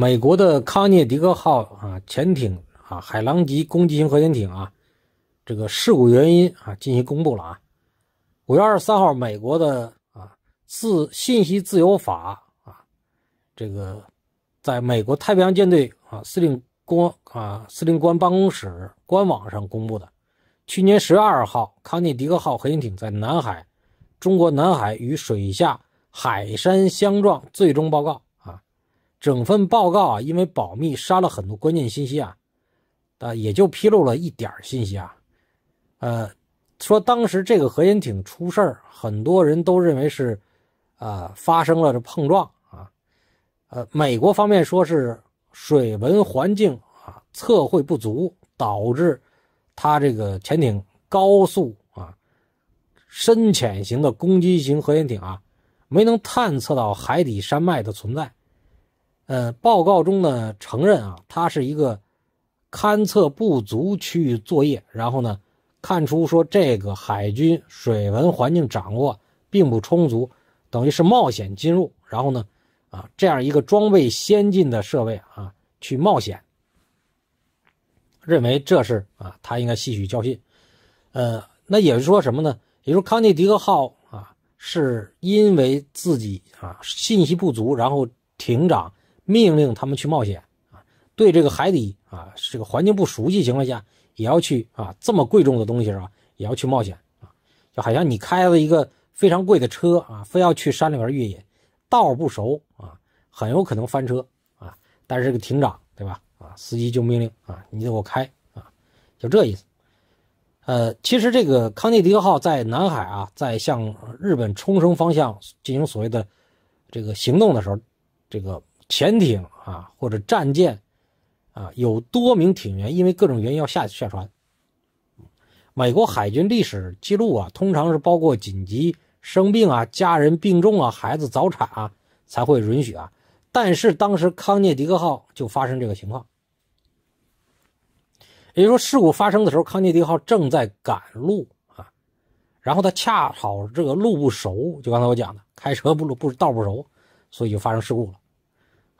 美国的康涅狄格号啊潜艇啊海狼级攻击型核潜艇啊，这个事故原因啊进行公布了啊。五月二十三号，美国的啊自信息自由法啊，这个在美国太平洋舰队啊司令官啊司令官办公室官网上公布的，去年十月二号，康涅狄格号核潜艇在南海，中国南海与水下海山相撞最终报告。整份报告啊，因为保密，删了很多关键信息啊，啊，也就披露了一点信息啊，呃，说当时这个核潜艇出事儿，很多人都认为是，啊，发生了这碰撞啊，呃，美国方面说是水文环境啊，测绘不足导致它这个潜艇高速啊深潜型的攻击型核潜艇啊没能探测到海底山脉的存在。呃，报告中呢承认啊，他是一个勘测不足区域作业，然后呢看出说这个海军水文环境掌握并不充足，等于是冒险进入，然后呢啊这样一个装备先进的设备啊去冒险，认为这是啊他应该吸取教训，呃，那也是说什么呢？也就是康涅狄格号啊是因为自己啊信息不足，然后艇长。命令他们去冒险啊！对这个海底啊，这个环境不熟悉情况下，也要去啊！这么贵重的东西啊，也要去冒险啊！就好像你开了一个非常贵的车啊，非要去山里边越野，道不熟啊，很有可能翻车啊！但是这个艇长对吧？啊，司机就命令啊，你给我开啊！就这意思。呃，其实这个康涅狄格号在南海啊，在向日本冲绳方向进行所谓的这个行动的时候，这个。潜艇啊，或者战舰啊，有多名艇员因为各种原因要下下船。美国海军历史记录啊，通常是包括紧急生病啊、家人病重啊、孩子早产啊才会允许啊。但是当时康涅狄格号就发生这个情况，也就是说，事故发生的时候，康涅狄格号正在赶路啊，然后它恰好这个路不熟，就刚才我讲的，开车不路不道不熟，所以就发生事故了。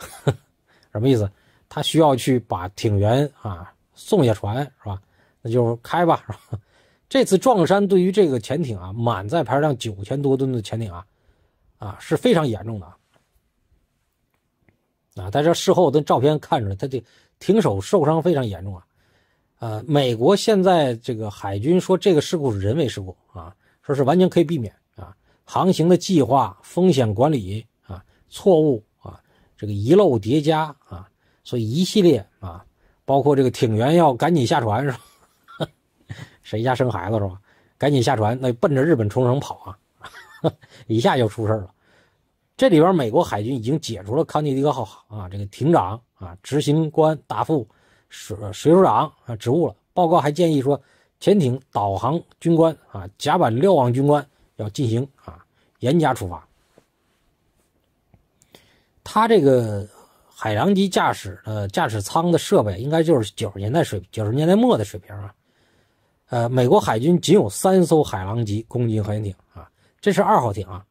什么意思？他需要去把艇员啊送下船，是吧？那就开吧，是吧？这次撞山对于这个潜艇啊，满载排量九千多吨的潜艇啊啊是非常严重的啊！啊，但是事后的照片看出来，他的艇手受伤非常严重啊。呃，美国现在这个海军说这个事故是人为事故啊，说是完全可以避免啊，航行的计划、风险管理啊错误。这个遗漏叠加啊，所以一系列啊，包括这个艇员要赶紧下船是吧？谁家生孩子是吧？赶紧下船，那奔着日本冲绳跑啊，一下就出事了。这里边美国海军已经解除了康涅狄格号啊这个艇长啊、执行官、大副、水水手长啊职务了。报告还建议说，潜艇导航军官啊、甲板瞭望军官要进行啊严加处罚。它这个海狼级驾驶的驾驶舱的设备，应该就是九十年代水九十年代末的水平啊。呃，美国海军仅有三艘海狼级攻击核潜艇啊，这是二号艇啊。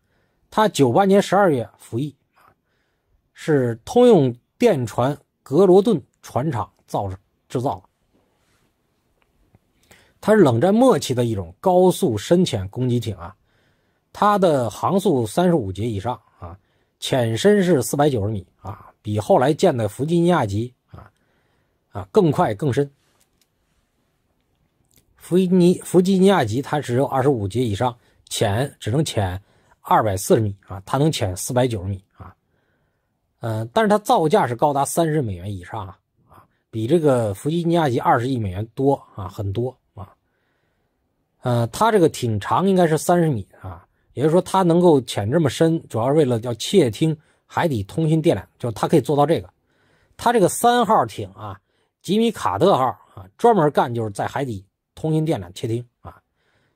它九八年十二月服役啊，是通用电船格罗顿船厂造制造。它是冷战末期的一种高速深潜攻击艇啊，它的航速三十五节以上。潜深是四百九十米啊，比后来建的弗吉尼亚级啊啊更快更深。弗伊尼弗吉尼亚级它只有二十五节以上，浅只能浅二百四十米啊，它能潜四百九十米啊。嗯，但是它造价是高达三十美元以上啊，啊比这个弗吉尼亚级二十亿美元多啊很多啊。嗯，它这个艇长应该是三十米啊。也就是说，它能够潜这么深，主要是为了要窃听海底通信电缆，就是它可以做到这个。它这个三号艇啊，吉米卡特号啊，专门干就是在海底通信电缆窃听啊。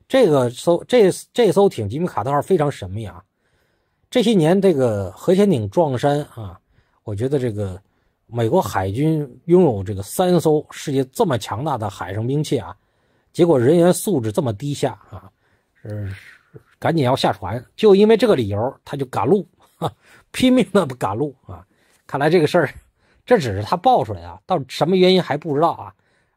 这个艘这这艘艇吉米卡特号非常神秘啊。这些年这个核潜艇撞山啊，我觉得这个美国海军拥有这个三艘世界这么强大的海上兵器啊，结果人员素质这么低下啊，是。赶紧要下船，就因为这个理由，他就赶路，拼命的赶路啊！看来这个事儿，这只是他报出来啊，到什么原因还不知道啊！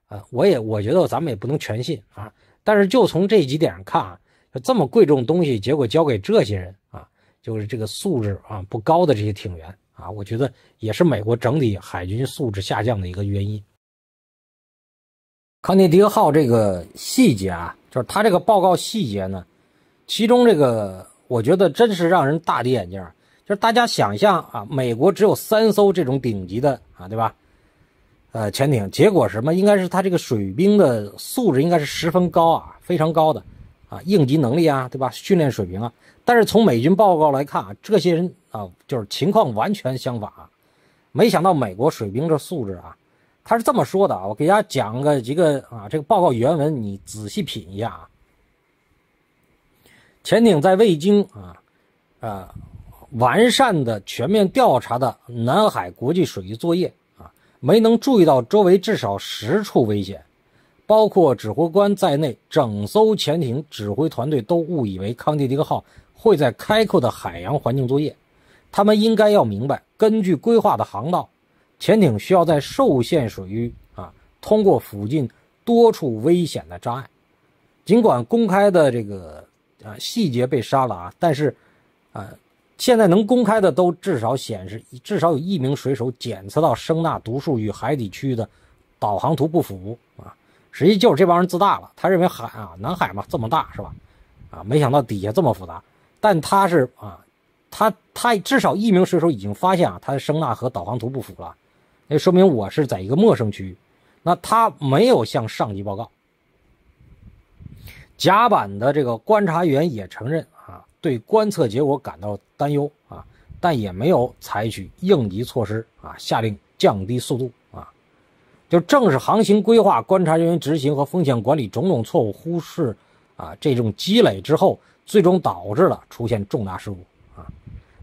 呃，我也我觉得咱们也不能全信啊。但是就从这几点看啊，这么贵重东西，结果交给这些人啊，就是这个素质啊不高的这些艇员啊，我觉得也是美国整体海军素质下降的一个原因。康涅狄格号这个细节啊，就是他这个报告细节呢。其中这个，我觉得真是让人大跌眼镜。就是大家想象啊，美国只有三艘这种顶级的啊，对吧？呃，潜艇。结果什么？应该是他这个水兵的素质应该是十分高啊，非常高的啊，应急能力啊，对吧？训练水平啊。但是从美军报告来看啊，这些人啊，就是情况完全相反。啊。没想到美国水兵这素质啊，他是这么说的啊。我给大家讲个一个啊，这个报告原文，你仔细品一下啊。潜艇在未经啊，啊完善的全面调查的南海国际水域作业啊，没能注意到周围至少十处危险，包括指挥官在内，整艘潜艇指挥团队都误以为“康帝迪克号”会在开阔的海洋环境作业。他们应该要明白，根据规划的航道，潜艇需要在受限水域啊，通过附近多处危险的障碍。尽管公开的这个。啊，细节被删了啊！但是，啊，现在能公开的都至少显示，至少有一名水手检测到声纳读数与海底区域的导航图不符啊！实际就是这帮人自大了，他认为海啊，南海嘛这么大是吧？啊，没想到底下这么复杂。但他是啊，他他至少一名水手已经发现啊，他的声纳和导航图不符了，那说明我是在一个陌生区，域，那他没有向上级报告。甲板的这个观察员也承认啊，对观测结果感到担忧啊，但也没有采取应急措施啊，下令降低速度啊。就正是航行规划、观察人员执行和风险管理种种错误忽视啊，这种积累之后，最终导致了出现重大事故啊。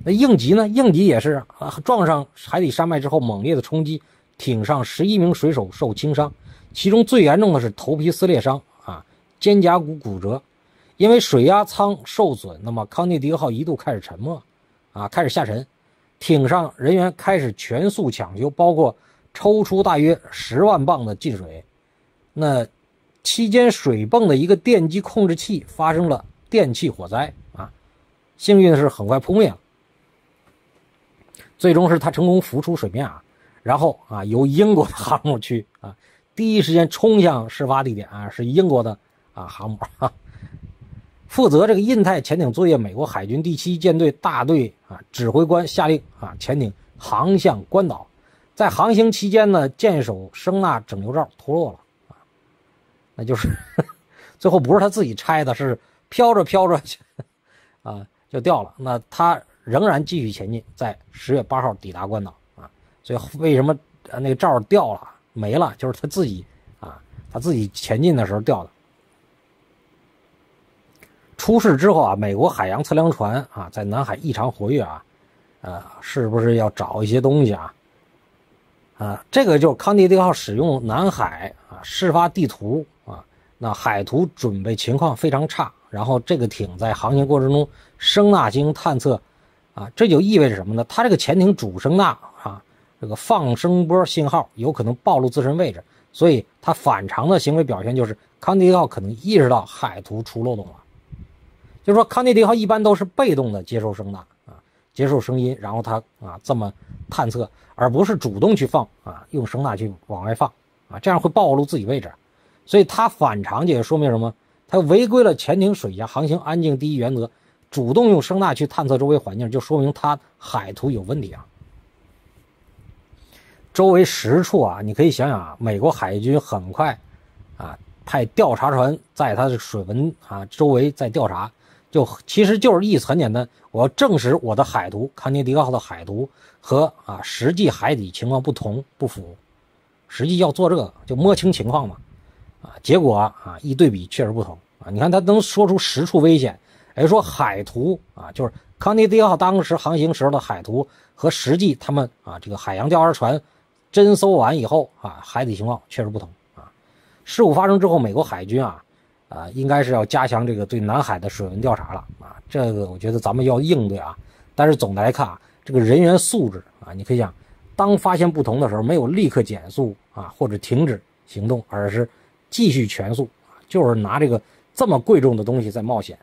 那应急呢？应急也是啊，撞上海底山脉之后猛烈的冲击，艇上十一名水手受轻伤，其中最严重的是头皮撕裂伤。肩胛骨骨折，因为水压舱受损，那么康涅狄格号一度开始沉没，啊，开始下沉，艇上人员开始全速抢救，包括抽出大约十万磅的进水。那期间水泵的一个电机控制器发生了电气火灾啊，幸运的是很快扑灭了。最终是他成功浮出水面啊，然后啊由英国的航母区啊第一时间冲向事发地点啊，是英国的。啊，航母啊，负责这个印太潜艇作业，美国海军第七舰队大队啊，指挥官下令啊，潜艇航向关岛，在航行期间呢，舰首声呐整流罩脱落了啊，那就是 最后不是他自己拆的，是飘着飘着 啊就掉了。那他仍然继续前进，在十月八号抵达关岛啊。所以为什么那个罩掉了没了，就是他自己啊，他自己前进的时候掉的。出事之后啊，美国海洋测量船啊在南海异常活跃啊，呃，是不是要找一些东西啊？啊，这个就是康涅狄号使用南海啊事发地图啊，那海图准备情况非常差。然后这个艇在航行过程中声纳进行探测啊，这就意味着什么呢？它这个潜艇主声纳啊，这个放声波信号有可能暴露自身位置，所以它反常的行为表现就是康蒂利号可能意识到海图出漏洞了。就是说，康涅迪号一般都是被动的接受声呐啊，接受声音，然后它啊这么探测，而不是主动去放啊，用声呐去往外放啊，这样会暴露自己位置。所以它反常，也说明什么？它违规了潜艇水下航行安静第一原则，主动用声呐去探测周围环境，就说明它海图有问题啊。周围十处啊，你可以想想啊，美国海军很快啊派调查船在它的水文啊周围在调查。就其实就是意思很简单，我要证实我的海图康涅狄格号的海图和啊实际海底情况不同不符，实际要做这个就摸清情况嘛，啊结果啊一对比确实不同啊，你看他能说出十处危险，而说海图啊就是康涅狄格号当时航行时候的海图和实际他们啊这个海洋调查船侦搜完以后啊海底情况确实不同啊，事故发生之后美国海军啊。啊，应该是要加强这个对南海的水文调查了啊，这个我觉得咱们要应对啊。但是总的来看啊，这个人员素质啊，你可以讲，当发现不同的时候，没有立刻减速啊或者停止行动，而是继续全速啊，就是拿这个这么贵重的东西在冒险。